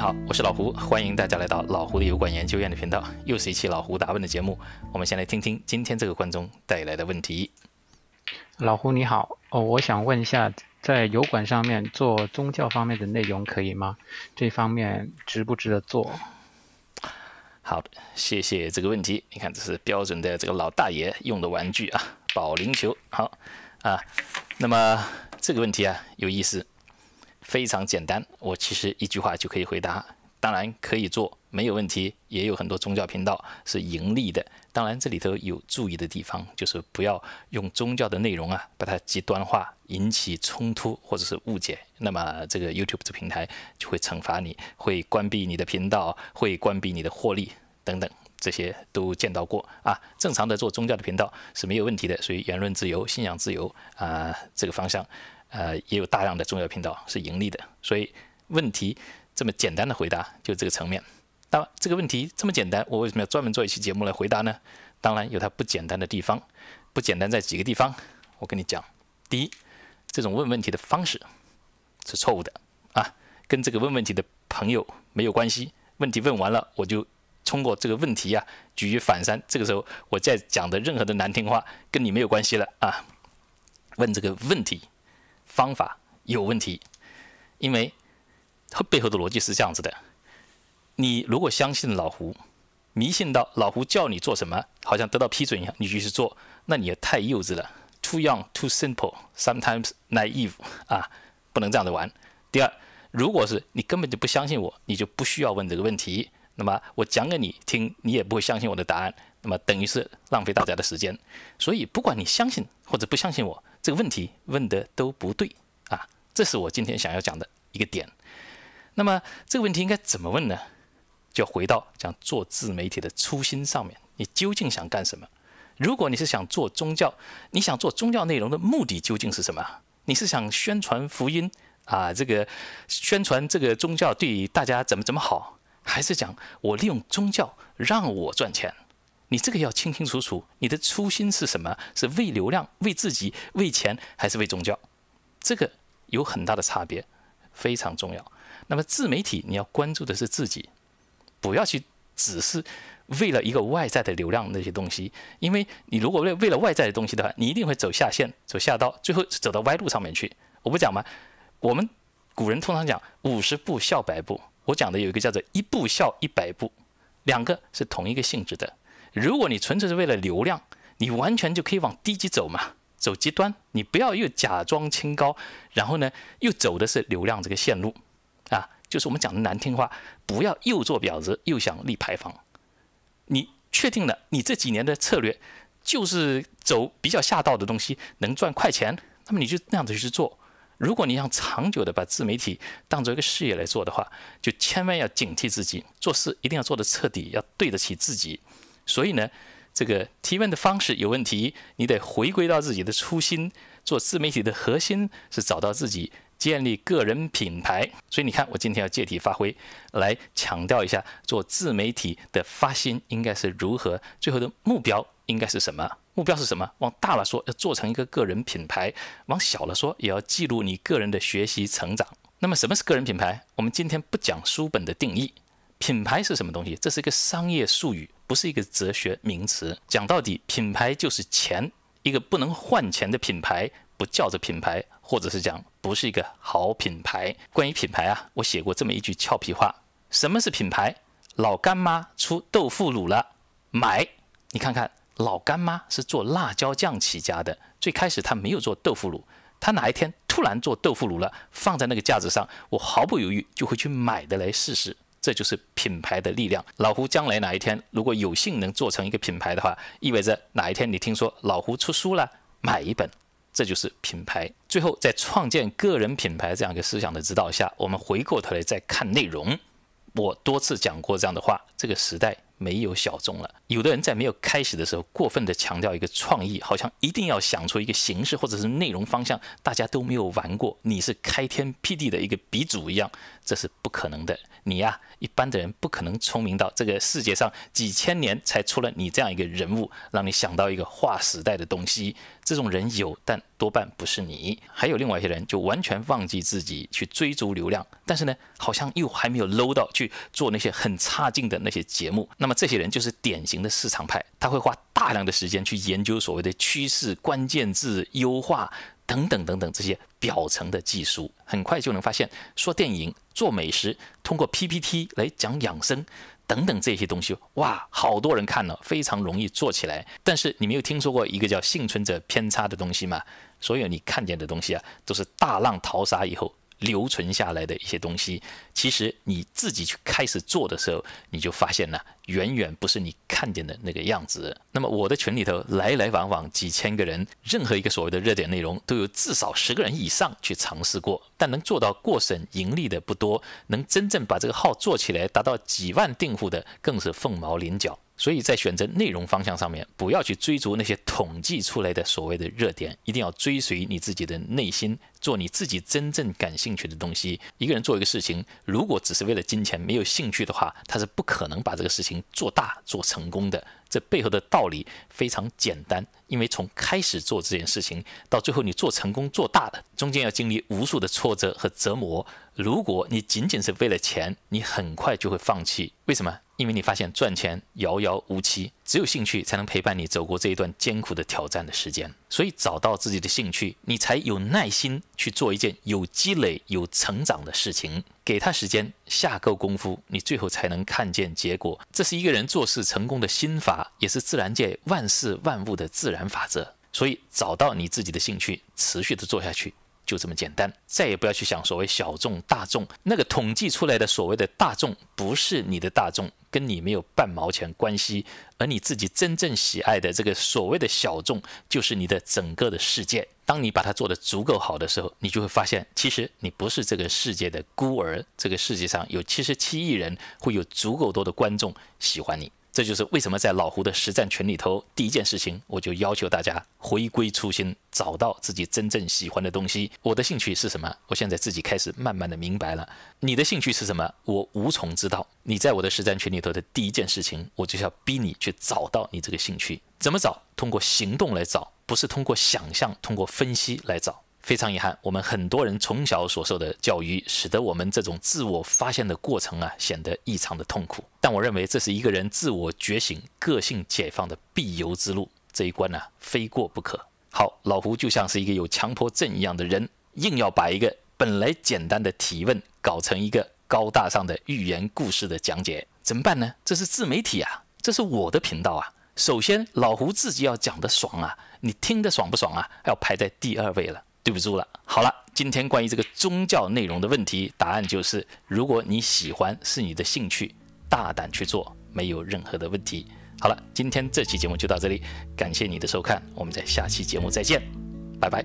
好，我是老胡，欢迎大家来到老胡的油管研究院的频道。又是一期老胡答问的节目，我们先来听听今天这个观众带来的问题。老胡你好哦，我想问一下，在油管上面做宗教方面的内容可以吗？这方面值不值得做？好的，谢谢这个问题。你看，这是标准的这个老大爷用的玩具啊，保龄球。好啊，那么这个问题啊，有意思。非常简单，我其实一句话就可以回答。当然可以做，没有问题。也有很多宗教频道是盈利的。当然这里头有注意的地方，就是不要用宗教的内容啊，把它极端化，引起冲突或者是误解。那么这个 YouTube 这平台就会惩罚你，会关闭你的频道，会关闭你的获利等等，这些都见到过啊。正常的做宗教的频道是没有问题的。所以言论自由、信仰自由啊，这个方向。呃，也有大量的重要频道是盈利的，所以问题这么简单的回答就这个层面。那这个问题这么简单，我为什么要专门做一期节目来回答呢？当然有它不简单的地方，不简单在几个地方。我跟你讲，第一，这种问问题的方式是错误的啊，跟这个问问题的朋友没有关系。问题问完了，我就通过这个问题呀举一反三，这个时候我再讲的任何的难听话跟你没有关系了啊。问这个问题。方法有问题，因为它背后的逻辑是这样子的：你如果相信老胡，迷信到老胡叫你做什么，好像得到批准一样，你就去做，那你也太幼稚了，too young, too simple, sometimes naive，啊，不能这样子玩。第二，如果是你根本就不相信我，你就不需要问这个问题，那么我讲给你听，你也不会相信我的答案，那么等于是浪费大家的时间。所以，不管你相信或者不相信我。这个问题问的都不对啊！这是我今天想要讲的一个点。那么这个问题应该怎么问呢？就回到讲做自媒体的初心上面，你究竟想干什么？如果你是想做宗教，你想做宗教内容的目的究竟是什么？你是想宣传福音啊？这个宣传这个宗教对大家怎么怎么好，还是讲我利用宗教让我赚钱？你这个要清清楚楚，你的初心是什么？是为流量、为自己、为钱，还是为宗教？这个有很大的差别，非常重要。那么自媒体，你要关注的是自己，不要去只是为了一个外在的流量那些东西。因为你如果为为了外在的东西的话，你一定会走下线、走下道，最后走到歪路上面去。我不讲吗？我们古人通常讲五十步笑百步，我讲的有一个叫做一步笑一百步，两个是同一个性质的。如果你纯粹是为了流量，你完全就可以往低级走嘛，走极端。你不要又假装清高，然后呢又走的是流量这个线路，啊，就是我们讲的难听话，不要又做婊子又想立牌坊。你确定了你这几年的策略就是走比较下道的东西，能赚快钱，那么你就那样子去做。如果你想长久的把自媒体当做一个事业来做的话，就千万要警惕自己，做事一定要做的彻底，要对得起自己。所以呢，这个提问的方式有问题，你得回归到自己的初心。做自媒体的核心是找到自己，建立个人品牌。所以你看，我今天要借题发挥，来强调一下做自媒体的发心应该是如何，最后的目标应该是什么？目标是什么？往大了说，要做成一个个人品牌；往小了说，也要记录你个人的学习成长。那么什么是个人品牌？我们今天不讲书本的定义。品牌是什么东西？这是一个商业术语，不是一个哲学名词。讲到底，品牌就是钱，一个不能换钱的品牌不叫着品牌，或者是讲不是一个好品牌。关于品牌啊，我写过这么一句俏皮话：什么是品牌？老干妈出豆腐乳了，买！你看看，老干妈是做辣椒酱起家的，最开始他没有做豆腐乳，他哪一天突然做豆腐乳了，放在那个架子上，我毫不犹豫就会去买的，来试试。这就是品牌的力量。老胡将来哪一天如果有幸能做成一个品牌的话，意味着哪一天你听说老胡出书了，买一本，这就是品牌。最后，在创建个人品牌这样一个思想的指导下，我们回过头来再看内容。我多次讲过这样的话，这个时代。没有小众了。有的人在没有开始的时候，过分的强调一个创意，好像一定要想出一个形式或者是内容方向，大家都没有玩过，你是开天辟地的一个鼻祖一样，这是不可能的。你呀，一般的人不可能聪明到这个世界上几千年才出了你这样一个人物，让你想到一个划时代的东西。这种人有，但多半不是你。还有另外一些人，就完全忘记自己去追逐流量，但是呢，好像又还没有 low 到去做那些很差劲的那些节目。那么这些人就是典型的市场派，他会花大量的时间去研究所谓的趋势、关键字优化等等等等这些表层的技术，很快就能发现说电影、做美食，通过 PPT 来讲养生。等等这些东西，哇，好多人看了，非常容易做起来。但是你没有听说过一个叫幸存者偏差的东西吗？所有你看见的东西啊，都是大浪淘沙以后。留存下来的一些东西，其实你自己去开始做的时候，你就发现呢，远远不是你看见的那个样子。那么我的群里头来来往往几千个人，任何一个所谓的热点内容，都有至少十个人以上去尝试过，但能做到过审盈利的不多，能真正把这个号做起来，达到几万订户的更是凤毛麟角。所以在选择内容方向上面，不要去追逐那些统计出来的所谓的热点，一定要追随你自己的内心。做你自己真正感兴趣的东西。一个人做一个事情，如果只是为了金钱，没有兴趣的话，他是不可能把这个事情做大做成功的。这背后的道理非常简单，因为从开始做这件事情到最后你做成功做大的中间要经历无数的挫折和折磨。如果你仅仅是为了钱，你很快就会放弃。为什么？因为你发现赚钱遥遥无期。只有兴趣才能陪伴你走过这一段艰苦的挑战的时间，所以找到自己的兴趣，你才有耐心去做一件有积累、有成长的事情。给他时间，下够功夫，你最后才能看见结果。这是一个人做事成功的心法，也是自然界万事万物的自然法则。所以，找到你自己的兴趣，持续的做下去。就这么简单，再也不要去想所谓小众、大众。那个统计出来的所谓的大众，不是你的大众，跟你没有半毛钱关系。而你自己真正喜爱的这个所谓的小众，就是你的整个的世界。当你把它做得足够好的时候，你就会发现，其实你不是这个世界的孤儿。这个世界上有七十七亿人，会有足够多的观众喜欢你。这就是为什么在老胡的实战群里头，第一件事情我就要求大家回归初心，找到自己真正喜欢的东西。我的兴趣是什么？我现在自己开始慢慢的明白了。你的兴趣是什么？我无从知道。你在我的实战群里头的第一件事情，我就要逼你去找到你这个兴趣。怎么找？通过行动来找，不是通过想象，通过分析来找。非常遗憾，我们很多人从小所受的教育，使得我们这种自我发现的过程啊，显得异常的痛苦。但我认为，这是一个人自我觉醒、个性解放的必由之路，这一关呢，非过不可。好，老胡就像是一个有强迫症一样的人，硬要把一个本来简单的提问，搞成一个高大上的寓言故事的讲解，怎么办呢？这是自媒体啊，这是我的频道啊。首先，老胡自己要讲的爽啊，你听得爽不爽啊，要排在第二位了。对不住了，好了，今天关于这个宗教内容的问题，答案就是，如果你喜欢是你的兴趣，大胆去做，没有任何的问题。好了，今天这期节目就到这里，感谢你的收看，我们在下期节目再见，拜拜。